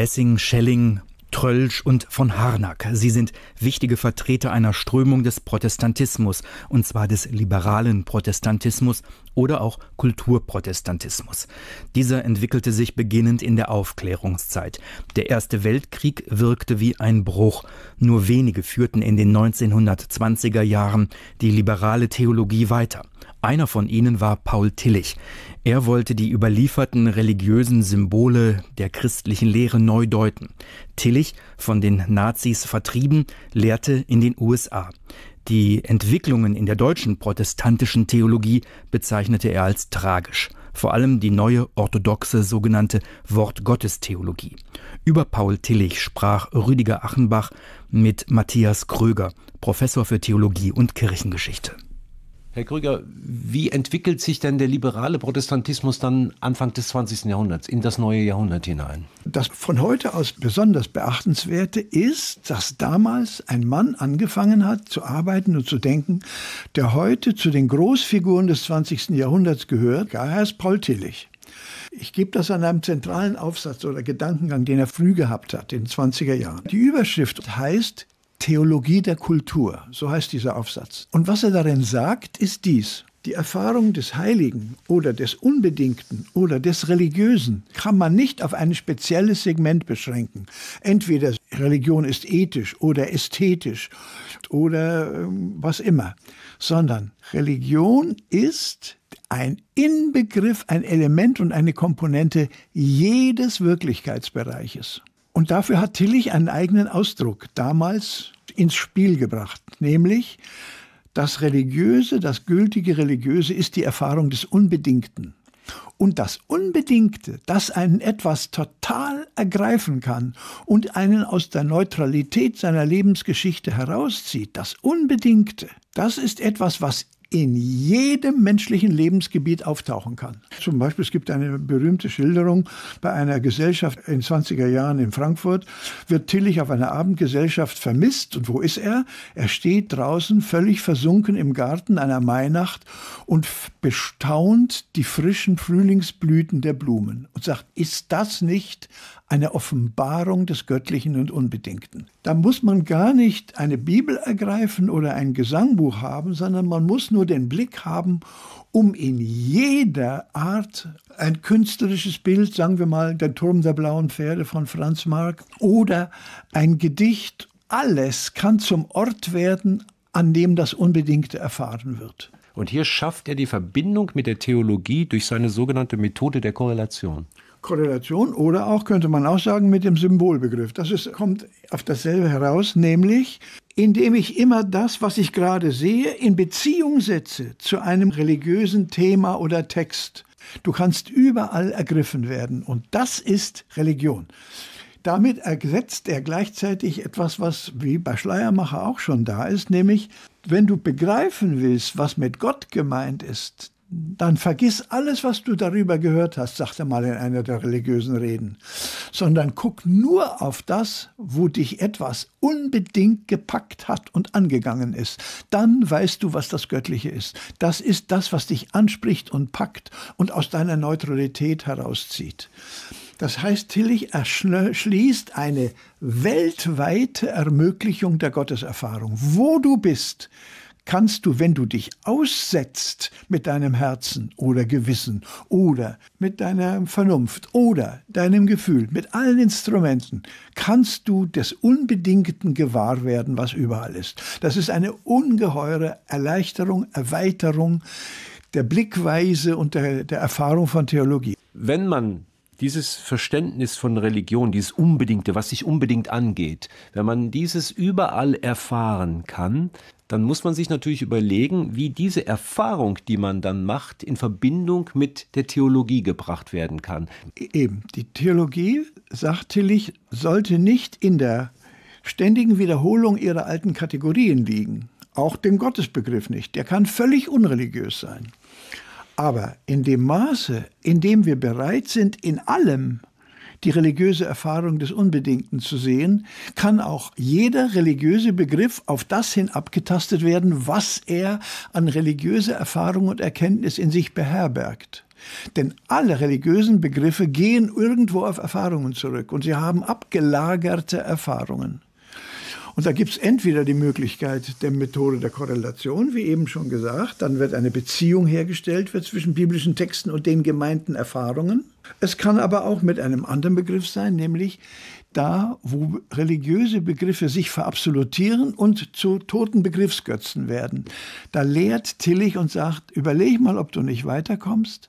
Lessing, Schelling, Trölsch und von Harnack. Sie sind wichtige Vertreter einer Strömung des Protestantismus, und zwar des liberalen Protestantismus oder auch Kulturprotestantismus. Dieser entwickelte sich beginnend in der Aufklärungszeit. Der Erste Weltkrieg wirkte wie ein Bruch. Nur wenige führten in den 1920er Jahren die liberale Theologie weiter. Einer von ihnen war Paul Tillich. Er wollte die überlieferten religiösen Symbole der christlichen Lehre neu deuten. Tillich, von den Nazis vertrieben, lehrte in den USA. Die Entwicklungen in der deutschen protestantischen Theologie bezeichnete er als tragisch vor allem die neue orthodoxe sogenannte Wortgottestheologie. Über Paul Tillich sprach Rüdiger Achenbach mit Matthias Kröger, Professor für Theologie und Kirchengeschichte. Herr Krüger, wie entwickelt sich denn der liberale Protestantismus dann Anfang des 20. Jahrhunderts in das neue Jahrhundert hinein? Das von heute aus besonders beachtenswerte ist, dass damals ein Mann angefangen hat zu arbeiten und zu denken, der heute zu den Großfiguren des 20. Jahrhunderts gehört. Er heißt Paul Tillich. Ich gebe das an einem zentralen Aufsatz oder Gedankengang, den er früh gehabt hat, in den 20er Jahren. Die Überschrift heißt Theologie der Kultur, so heißt dieser Aufsatz. Und was er darin sagt, ist dies. Die Erfahrung des Heiligen oder des Unbedingten oder des Religiösen kann man nicht auf ein spezielles Segment beschränken. Entweder Religion ist ethisch oder ästhetisch oder ähm, was immer, sondern Religion ist ein Inbegriff, ein Element und eine Komponente jedes Wirklichkeitsbereiches. Und dafür hat Tillich einen eigenen Ausdruck damals ins Spiel gebracht, nämlich das Religiöse, das gültige Religiöse ist die Erfahrung des Unbedingten. Und das Unbedingte, das einen etwas total ergreifen kann und einen aus der Neutralität seiner Lebensgeschichte herauszieht, das Unbedingte, das ist etwas, was in jedem menschlichen Lebensgebiet auftauchen kann. Zum Beispiel, es gibt eine berühmte Schilderung bei einer Gesellschaft in 20er Jahren in Frankfurt, wird Tillich auf einer Abendgesellschaft vermisst. Und wo ist er? Er steht draußen völlig versunken im Garten einer Mainacht und bestaunt die frischen Frühlingsblüten der Blumen und sagt, ist das nicht eine Offenbarung des Göttlichen und Unbedingten. Da muss man gar nicht eine Bibel ergreifen oder ein Gesangbuch haben, sondern man muss nur nur den Blick haben, um in jeder Art ein künstlerisches Bild, sagen wir mal der Turm der blauen Pferde von Franz Marc oder ein Gedicht, alles kann zum Ort werden, an dem das Unbedingte erfahren wird. Und hier schafft er die Verbindung mit der Theologie durch seine sogenannte Methode der Korrelation. Korrelation oder auch könnte man auch sagen mit dem Symbolbegriff. Das ist, kommt auf dasselbe heraus, nämlich indem ich immer das, was ich gerade sehe, in Beziehung setze zu einem religiösen Thema oder Text. Du kannst überall ergriffen werden und das ist Religion. Damit ersetzt er gleichzeitig etwas, was wie bei Schleiermacher auch schon da ist, nämlich wenn du begreifen willst, was mit Gott gemeint ist, dann vergiss alles, was du darüber gehört hast, sagt er mal in einer der religiösen Reden, sondern guck nur auf das, wo dich etwas unbedingt gepackt hat und angegangen ist. Dann weißt du, was das Göttliche ist. Das ist das, was dich anspricht und packt und aus deiner Neutralität herauszieht. Das heißt, Tillich erschließt eine weltweite Ermöglichung der Gotteserfahrung. Wo du bist, kannst du, wenn du dich aussetzt mit deinem Herzen oder Gewissen oder mit deiner Vernunft oder deinem Gefühl, mit allen Instrumenten, kannst du des Unbedingten gewahr werden, was überall ist. Das ist eine ungeheure Erleichterung, Erweiterung der Blickweise und der, der Erfahrung von Theologie. Wenn man dieses Verständnis von Religion, dieses Unbedingte, was sich unbedingt angeht, wenn man dieses überall erfahren kann, dann muss man sich natürlich überlegen, wie diese Erfahrung, die man dann macht, in Verbindung mit der Theologie gebracht werden kann. E-, eben, die Theologie, sagt Tillich, sollte nicht in der ständigen Wiederholung ihrer alten Kategorien liegen. Auch dem Gottesbegriff nicht. Der kann völlig unreligiös sein. Aber in dem Maße, in dem wir bereit sind, in allem die religiöse Erfahrung des Unbedingten zu sehen, kann auch jeder religiöse Begriff auf das hin abgetastet werden, was er an religiöser Erfahrung und Erkenntnis in sich beherbergt. Denn alle religiösen Begriffe gehen irgendwo auf Erfahrungen zurück und sie haben abgelagerte Erfahrungen. Und da gibt es entweder die Möglichkeit der Methode der Korrelation, wie eben schon gesagt, dann wird eine Beziehung hergestellt wird zwischen biblischen Texten und den gemeinten Erfahrungen. Es kann aber auch mit einem anderen Begriff sein, nämlich da, wo religiöse Begriffe sich verabsolutieren und zu toten Begriffsgötzen werden. Da lehrt Tillich und sagt, überleg mal, ob du nicht weiterkommst.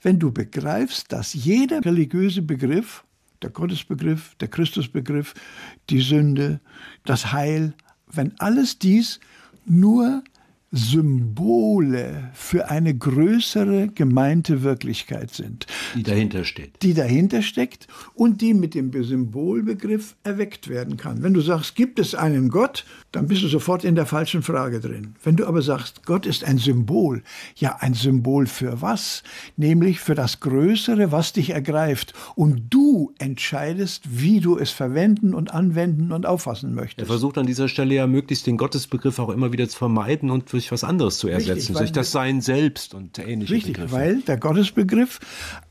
Wenn du begreifst, dass jeder religiöse Begriff der Gottesbegriff, der Christusbegriff, die Sünde, das Heil, wenn alles dies nur Symbole für eine größere gemeinte Wirklichkeit sind. Die dahinter steckt. Die dahinter steckt und die mit dem Symbolbegriff erweckt werden kann. Wenn du sagst, gibt es einen Gott, dann bist du sofort in der falschen Frage drin. Wenn du aber sagst, Gott ist ein Symbol, ja, ein Symbol für was? Nämlich für das Größere, was dich ergreift. Und du entscheidest, wie du es verwenden und anwenden und auffassen möchtest. Er versucht an dieser Stelle ja möglichst den Gottesbegriff auch immer wieder zu vermeiden und durch durch was anderes zu ersetzen, durch das Sein selbst und ähnliche Richtig, Begriffe. weil der Gottesbegriff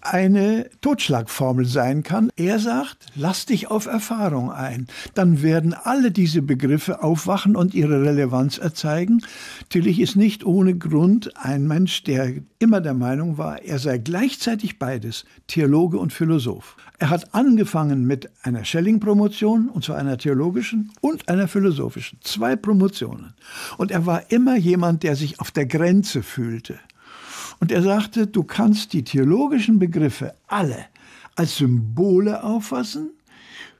eine Totschlagformel sein kann. Er sagt, lass dich auf Erfahrung ein. Dann werden alle diese Begriffe aufwachen und ihre Relevanz erzeigen. Tillich ist nicht ohne Grund ein Mensch, der immer der Meinung war, er sei gleichzeitig beides, Theologe und Philosoph. Er hat angefangen mit einer Schelling-Promotion, und zwar einer theologischen und einer philosophischen. Zwei Promotionen. Und er war immer jemand, jemand, der sich auf der Grenze fühlte. Und er sagte, du kannst die theologischen Begriffe alle als Symbole auffassen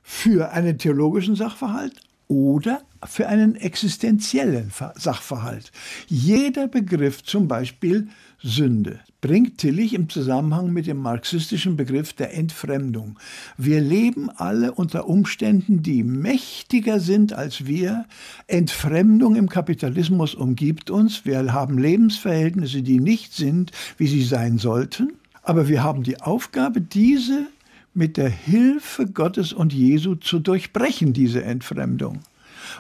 für einen theologischen Sachverhalt oder für einen existenziellen Sachverhalt. Jeder Begriff zum Beispiel Sünde bringt Tillich im Zusammenhang mit dem marxistischen Begriff der Entfremdung. Wir leben alle unter Umständen, die mächtiger sind als wir. Entfremdung im Kapitalismus umgibt uns. Wir haben Lebensverhältnisse, die nicht sind, wie sie sein sollten. Aber wir haben die Aufgabe, diese mit der Hilfe Gottes und Jesu zu durchbrechen, diese Entfremdung.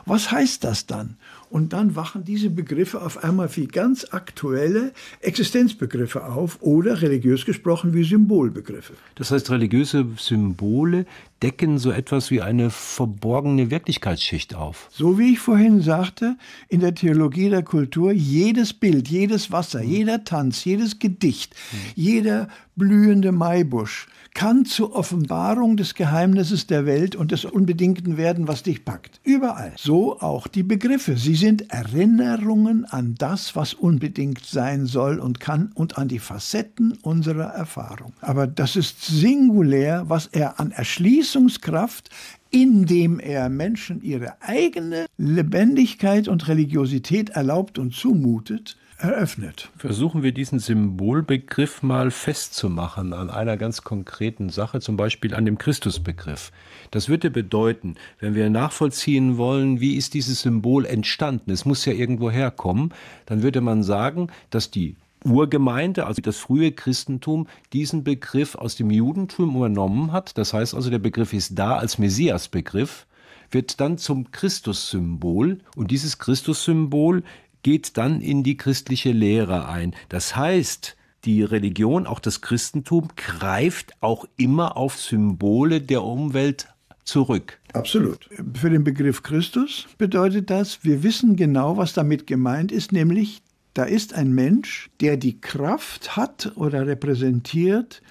Was heißt das dann? Und dann wachen diese Begriffe auf einmal wie ganz aktuelle Existenzbegriffe auf oder religiös gesprochen wie Symbolbegriffe. Das heißt, religiöse Symbole decken so etwas wie eine verborgene Wirklichkeitsschicht auf. So wie ich vorhin sagte, in der Theologie der Kultur, jedes Bild, jedes Wasser, mhm. jeder Tanz, jedes Gedicht, mhm. jeder blühende Maibusch kann zur Offenbarung des Geheimnisses der Welt und des Unbedingten werden, was dich packt. Überall. So auch die Begriffe. Sie sind Erinnerungen an das, was unbedingt sein soll und kann und an die Facetten unserer Erfahrung. Aber das ist singulär, was er an Erschließungskraft indem er Menschen ihre eigene Lebendigkeit und Religiosität erlaubt und zumutet, eröffnet. Versuchen wir diesen Symbolbegriff mal festzumachen an einer ganz konkreten Sache, zum Beispiel an dem Christusbegriff. Das würde bedeuten, wenn wir nachvollziehen wollen, wie ist dieses Symbol entstanden, es muss ja irgendwo herkommen, dann würde man sagen, dass die Urgemeinde, also das frühe Christentum, diesen Begriff aus dem Judentum übernommen hat. Das heißt also, der Begriff ist da als Messiasbegriff, wird dann zum Christussymbol und dieses Christussymbol geht dann in die christliche Lehre ein. Das heißt, die Religion, auch das Christentum, greift auch immer auf Symbole der Umwelt zurück. Absolut. Für den Begriff Christus bedeutet das, wir wissen genau, was damit gemeint ist, nämlich da ist ein Mensch, der die Kraft hat oder repräsentiert,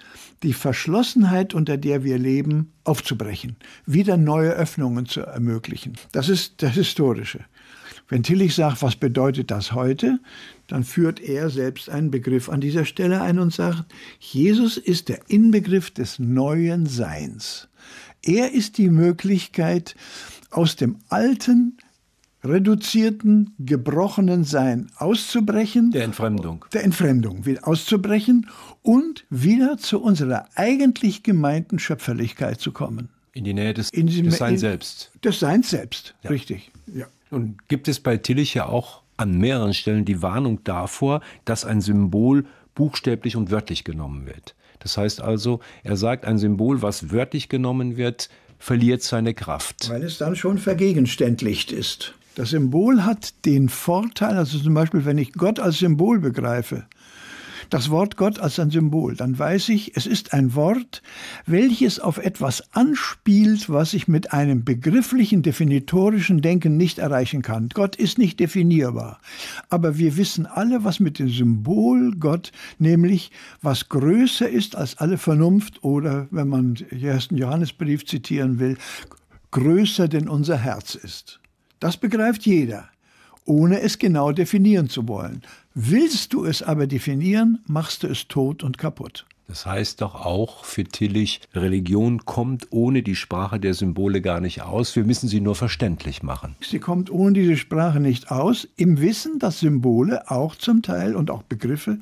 die Verschlossenheit, unter der wir leben, aufzubrechen, wieder neue Öffnungen zu ermöglichen. Das ist das Historische. Wenn Tillich sagt, was bedeutet das heute, dann führt er selbst einen Begriff an dieser Stelle ein und sagt, Jesus ist der Inbegriff des neuen Seins. Er ist die Möglichkeit, aus dem alten, reduzierten, gebrochenen Sein auszubrechen. Der Entfremdung. Der Entfremdung auszubrechen und wieder zu unserer eigentlich gemeinten Schöpferlichkeit zu kommen. In die Nähe des, die, des Seins selbst. Des Seins selbst, ja. richtig. Ja. Und gibt es bei Tillich ja auch an mehreren Stellen die Warnung davor, dass ein Symbol buchstäblich und wörtlich genommen wird. Das heißt also, er sagt, ein Symbol, was wörtlich genommen wird, verliert seine Kraft. Weil es dann schon vergegenständlicht ist. Das Symbol hat den Vorteil, also zum Beispiel, wenn ich Gott als Symbol begreife, das Wort Gott als ein Symbol, dann weiß ich, es ist ein Wort, welches auf etwas anspielt, was ich mit einem begrifflichen, definitorischen Denken nicht erreichen kann. Gott ist nicht definierbar. Aber wir wissen alle, was mit dem Symbol Gott, nämlich was größer ist als alle Vernunft oder, wenn man den ersten Johannesbrief zitieren will, größer denn unser Herz ist. Das begreift jeder ohne es genau definieren zu wollen. Willst du es aber definieren, machst du es tot und kaputt. Das heißt doch auch für Tillich, Religion kommt ohne die Sprache der Symbole gar nicht aus. Wir müssen sie nur verständlich machen. Sie kommt ohne diese Sprache nicht aus, im Wissen, dass Symbole auch zum Teil und auch Begriffe,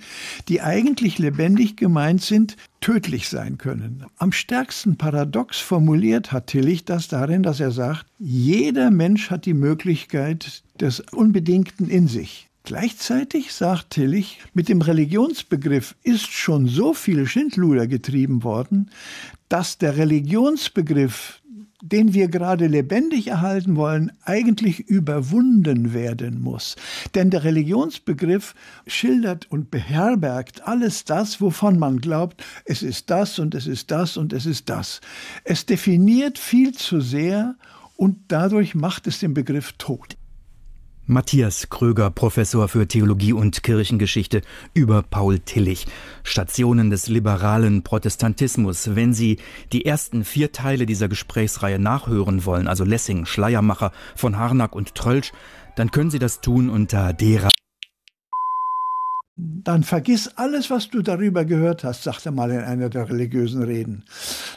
die eigentlich lebendig gemeint sind, tödlich sein können. Am stärksten paradox formuliert hat Tillich das darin, dass er sagt, jeder Mensch hat die Möglichkeit des Unbedingten in sich. Gleichzeitig sagt Tillich, mit dem Religionsbegriff ist schon so viel Schindluder getrieben worden, dass der Religionsbegriff, den wir gerade lebendig erhalten wollen, eigentlich überwunden werden muss. Denn der Religionsbegriff schildert und beherbergt alles das, wovon man glaubt, es ist das und es ist das und es ist das. Es definiert viel zu sehr und dadurch macht es den Begriff tot. Matthias Kröger, Professor für Theologie und Kirchengeschichte, über Paul Tillich. Stationen des liberalen Protestantismus. Wenn Sie die ersten vier Teile dieser Gesprächsreihe nachhören wollen, also Lessing, Schleiermacher, von Harnack und Trölsch, dann können Sie das tun unter derer dann vergiss alles, was du darüber gehört hast, sagt er mal in einer der religiösen Reden,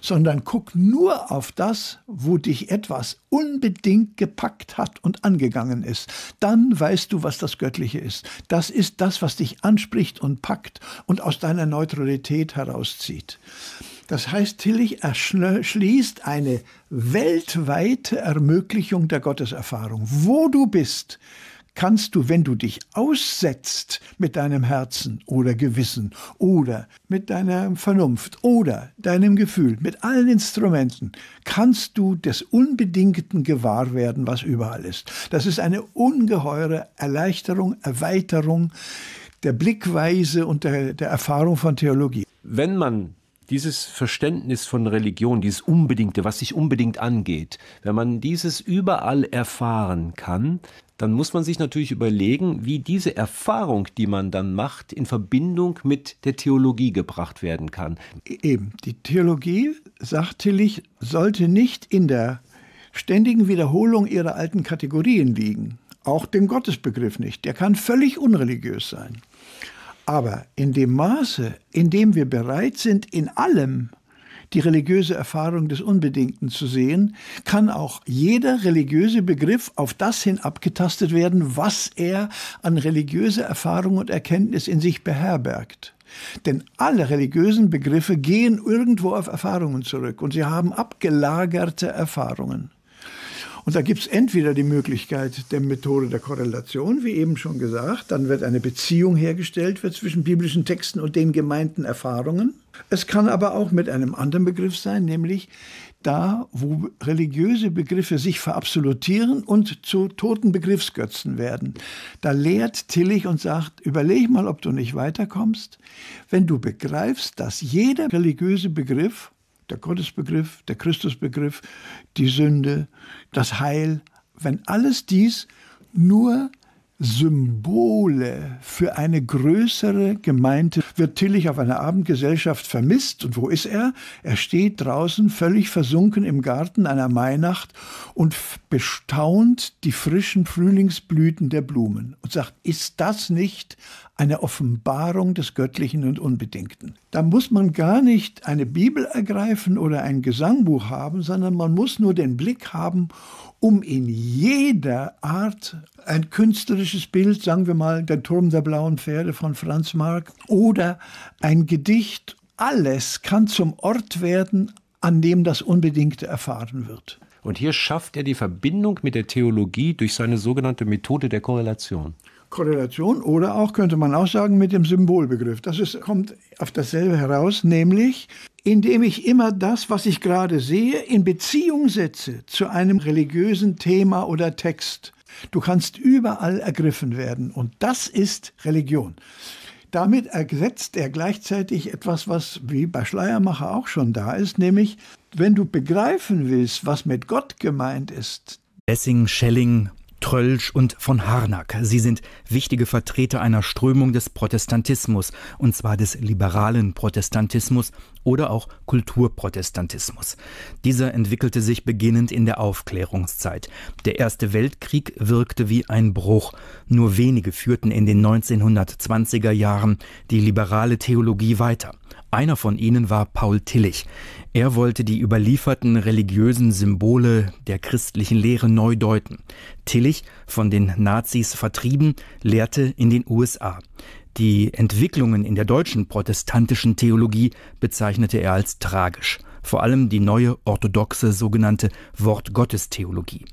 sondern guck nur auf das, wo dich etwas unbedingt gepackt hat und angegangen ist. Dann weißt du, was das Göttliche ist. Das ist das, was dich anspricht und packt und aus deiner Neutralität herauszieht. Das heißt, Tillich erschließt eine weltweite Ermöglichung der Gotteserfahrung. Wo du bist, kannst du, wenn du dich aussetzt mit deinem Herzen oder Gewissen oder mit deiner Vernunft oder deinem Gefühl, mit allen Instrumenten, kannst du des Unbedingten gewahr werden, was überall ist. Das ist eine ungeheure Erleichterung, Erweiterung der Blickweise und der, der Erfahrung von Theologie. Wenn man dieses Verständnis von Religion, dieses Unbedingte, was sich unbedingt angeht, wenn man dieses überall erfahren kann, dann muss man sich natürlich überlegen, wie diese Erfahrung, die man dann macht, in Verbindung mit der Theologie gebracht werden kann. E-, eben, die Theologie, sagt Tillich, sollte nicht in der ständigen Wiederholung ihrer alten Kategorien liegen. Auch dem Gottesbegriff nicht. Der kann völlig unreligiös sein. Aber in dem Maße, in dem wir bereit sind, in allem die religiöse Erfahrung des Unbedingten zu sehen, kann auch jeder religiöse Begriff auf das hin abgetastet werden, was er an religiöser Erfahrung und Erkenntnis in sich beherbergt. Denn alle religiösen Begriffe gehen irgendwo auf Erfahrungen zurück und sie haben abgelagerte Erfahrungen. Und da gibt es entweder die Möglichkeit der Methode der Korrelation, wie eben schon gesagt, dann wird eine Beziehung hergestellt wird zwischen biblischen Texten und den gemeinten Erfahrungen. Es kann aber auch mit einem anderen Begriff sein, nämlich da, wo religiöse Begriffe sich verabsolutieren und zu toten Begriffsgötzen werden. Da lehrt Tillich und sagt, überleg mal, ob du nicht weiterkommst. Wenn du begreifst, dass jeder religiöse Begriff der Gottesbegriff, der Christusbegriff, die Sünde, das Heil, wenn alles dies nur Symbole für eine größere Gemeinde wird Tillich auf einer Abendgesellschaft vermisst. Und wo ist er? Er steht draußen völlig versunken im Garten einer Mainacht und bestaunt die frischen Frühlingsblüten der Blumen und sagt, ist das nicht eine Offenbarung des Göttlichen und Unbedingten? Da muss man gar nicht eine Bibel ergreifen oder ein Gesangbuch haben, sondern man muss nur den Blick haben um in jeder Art ein künstlerisches Bild, sagen wir mal, der Turm der blauen Pferde von Franz Marc oder ein Gedicht, alles kann zum Ort werden, an dem das Unbedingte erfahren wird. Und hier schafft er die Verbindung mit der Theologie durch seine sogenannte Methode der Korrelation. Korrelation oder auch, könnte man auch sagen, mit dem Symbolbegriff. Das ist, kommt auf dasselbe heraus, nämlich indem ich immer das, was ich gerade sehe, in Beziehung setze zu einem religiösen Thema oder Text. Du kannst überall ergriffen werden und das ist Religion. Damit ersetzt er gleichzeitig etwas, was wie bei Schleiermacher auch schon da ist, nämlich wenn du begreifen willst, was mit Gott gemeint ist. Lessing, Schelling, Trölsch und von Harnack. Sie sind wichtige Vertreter einer Strömung des Protestantismus, und zwar des liberalen Protestantismus oder auch Kulturprotestantismus. Dieser entwickelte sich beginnend in der Aufklärungszeit. Der Erste Weltkrieg wirkte wie ein Bruch. Nur wenige führten in den 1920er Jahren die liberale Theologie weiter. Einer von ihnen war Paul Tillich. Er wollte die überlieferten religiösen Symbole der christlichen Lehre neu deuten. Tillich, von den Nazis vertrieben, lehrte in den USA. Die Entwicklungen in der deutschen protestantischen Theologie bezeichnete er als tragisch vor allem die neue orthodoxe sogenannte Wortgottestheologie.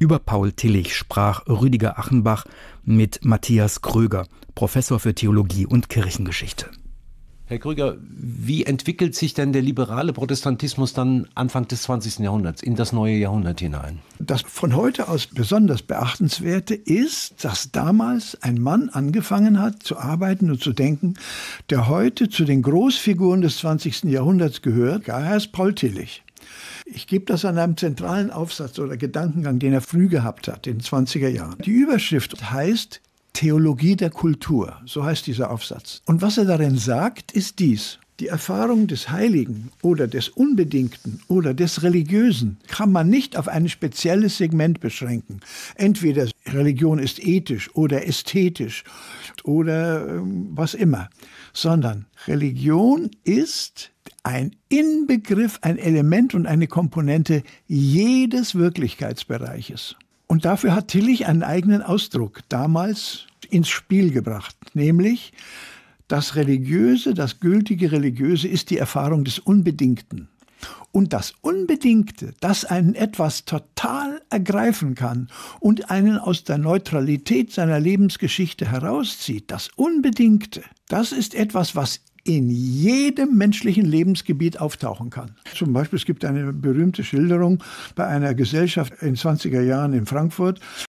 Über Paul Tillich sprach Rüdiger Achenbach mit Matthias Kröger, Professor für Theologie und Kirchengeschichte. Herr Krüger, wie entwickelt sich denn der liberale Protestantismus dann Anfang des 20. Jahrhunderts in das neue Jahrhundert hinein? Das von heute aus besonders beachtenswerte ist, dass damals ein Mann angefangen hat zu arbeiten und zu denken, der heute zu den Großfiguren des 20. Jahrhunderts gehört. Er heißt Paul Tillich. Ich gebe das an einem zentralen Aufsatz oder Gedankengang, den er früh gehabt hat, in den 20er Jahren. Die Überschrift heißt Theologie der Kultur, so heißt dieser Aufsatz. Und was er darin sagt, ist dies. Die Erfahrung des Heiligen oder des Unbedingten oder des Religiösen kann man nicht auf ein spezielles Segment beschränken. Entweder Religion ist ethisch oder ästhetisch oder ähm, was immer, sondern Religion ist ein Inbegriff, ein Element und eine Komponente jedes Wirklichkeitsbereiches. Und dafür hat Tillich einen eigenen Ausdruck damals ins Spiel gebracht, nämlich das Religiöse, das gültige Religiöse ist die Erfahrung des Unbedingten. Und das Unbedingte, das einen etwas total ergreifen kann und einen aus der Neutralität seiner Lebensgeschichte herauszieht, das Unbedingte, das ist etwas, was in jedem menschlichen Lebensgebiet auftauchen kann. Zum Beispiel, es gibt eine berühmte Schilderung bei einer Gesellschaft in 20er Jahren in Frankfurt,